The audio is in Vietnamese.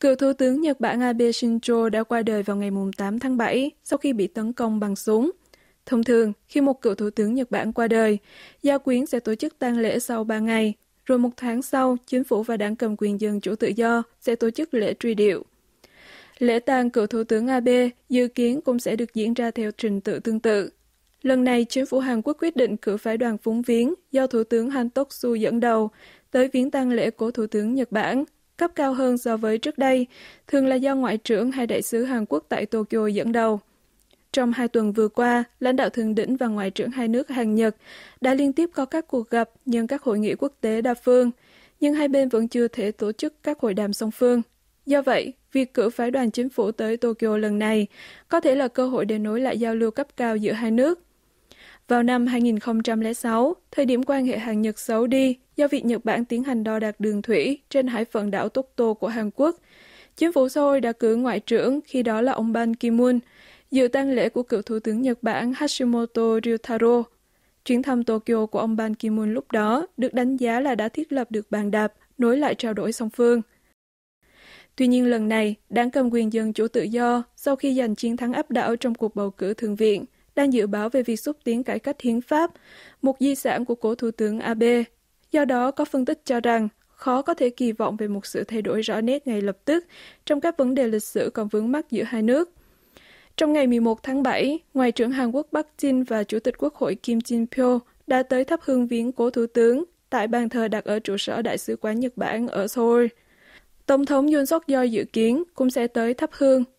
Cựu Thủ tướng Nhật Bản Abe Shinzo đã qua đời vào ngày 8 tháng 7 sau khi bị tấn công bằng súng. Thông thường, khi một cựu thủ tướng Nhật Bản qua đời, gia quyến sẽ tổ chức tang lễ sau 3 ngày, rồi một tháng sau, chính phủ và đảng cầm quyền Dân Chủ Tự Do sẽ tổ chức lễ truy điệu. Lễ tang cựu thủ tướng Abe dự kiến cũng sẽ được diễn ra theo trình tự tương tự. Lần này, chính phủ Hàn Quốc quyết định cử phái đoàn phúng viếng do Thủ tướng Han Tốc Su dẫn đầu tới viếng tang lễ của Thủ tướng Nhật Bản cấp cao hơn so với trước đây, thường là do Ngoại trưởng hay đại sứ Hàn Quốc tại Tokyo dẫn đầu. Trong hai tuần vừa qua, lãnh đạo thượng đỉnh và ngoại trưởng hai nước Hàn Nhật đã liên tiếp có các cuộc gặp nhân các hội nghị quốc tế đa phương, nhưng hai bên vẫn chưa thể tổ chức các hội đàm song phương. Do vậy, việc cử phái đoàn chính phủ tới Tokyo lần này có thể là cơ hội để nối lại giao lưu cấp cao giữa hai nước, vào năm 2006, thời điểm quan hệ hàng Nhật xấu đi do việc Nhật Bản tiến hành đo đạc đường thủy trên hải phận đảo Tokto của Hàn Quốc, chính phủ Seoul đã cử ngoại trưởng khi đó là ông Ban Ki-moon dự tang lễ của cựu thủ tướng Nhật Bản Hashimoto Ryutaro. Chuyến thăm Tokyo của ông Ban Ki-moon lúc đó được đánh giá là đã thiết lập được bàn đạp nối lại trao đổi song phương. Tuy nhiên lần này, đảng cầm quyền Dân Chủ Tự Do sau khi giành chiến thắng áp đảo trong cuộc bầu cử thượng viện – đang dự báo về việc xúc tiến cải cách hiến pháp, một di sản của cố Thủ tướng Abe. Do đó, có phân tích cho rằng khó có thể kỳ vọng về một sự thay đổi rõ nét ngay lập tức trong các vấn đề lịch sử còn vướng mắc giữa hai nước. Trong ngày 11 tháng 7, Ngoại trưởng Hàn Quốc Bắc Jin và Chủ tịch Quốc hội Kim Jin Pyo đã tới thắp hương viếng cố Thủ tướng tại bàn thờ đặt ở trụ sở Đại sứ quán Nhật Bản ở Seoul. Tổng thống Yoon Suk Yeol dự kiến cũng sẽ tới thắp hương